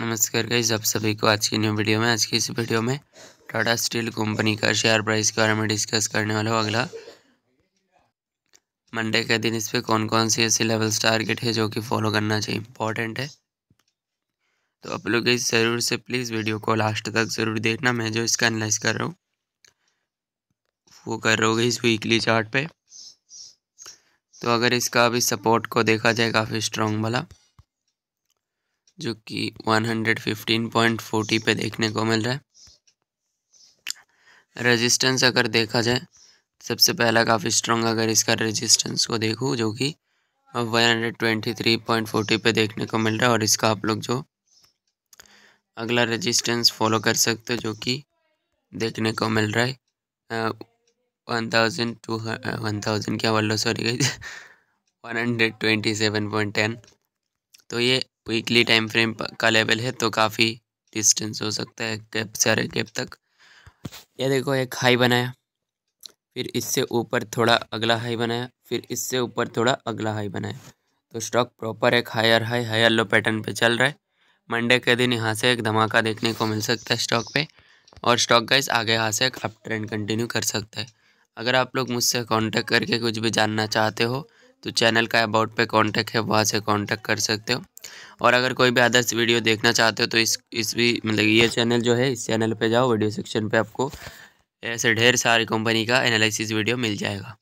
नमस्कार गाइस आप सभी को आज की न्यू वीडियो में आज की इस वीडियो में टाटा स्टील कंपनी का शेयर प्राइस के बारे में डिस्कस करने वाला हूँ अगला मंडे के दिन इस पर कौन कौन सी ऐसी लेवल्स टारगेट है जो कि फॉलो करना चाहिए इंपॉर्टेंट है तो आप लोग इस ज़रूर से प्लीज़ वीडियो को लास्ट तक ज़रूर देखना मैं जो इसका एनालाइज कर रहा हूँ वो कर रहा होगा इस वीकली चार्ट पे तो अगर इसका अभी सपोर्ट को देखा जाए काफ़ी स्ट्रांग वाला जो कि 115.40 पे देखने को मिल रहा है रेजिस्टेंस अगर देखा जाए सबसे पहला काफ़ी स्ट्रॉन्ग अगर इसका रेजिस्टेंस को देखूँ जो कि 123.40 पे देखने को मिल रहा है और इसका आप लोग जो अगला रेजिस्टेंस फॉलो कर सकते हो जो कि देखने को मिल रहा है one thousand two one thousand क्या बोल रहा sorry one hundred twenty seven point ten तो ये वीकली टाइम फ्रेम का लेवल है तो काफ़ी डिस्टेंस हो सकता है गैप से हर गैप तक ये देखो एक हाई बनाया फिर इससे ऊपर थोड़ा अगला हाई बनाया फिर इससे ऊपर थोड़ा अगला हाई बनाया तो स्टॉक प्रॉपर एक higher high higher low pattern पे चल रहा है मंडे के दिन यहाँ से एक धमाका देखने को मिल सकता है स्टॉक पे और स्टॉक गाइस आगे यहाँ से एक अप ट्रेंड कंटिन्यू कर सकता है अगर आप लोग मुझसे कांटेक्ट करके कुछ भी जानना चाहते हो तो चैनल का अबाउट पे कांटेक्ट है वहाँ से कांटेक्ट कर सकते हो और अगर कोई भी अदर्स वीडियो देखना चाहते हो तो इस इस भी मतलब ये चैनल जो है इस चैनल पे जाओ वीडियो सेक्शन पे आपको ऐसे ढेर सारी कंपनी का एनालिसिस वीडियो मिल जाएगा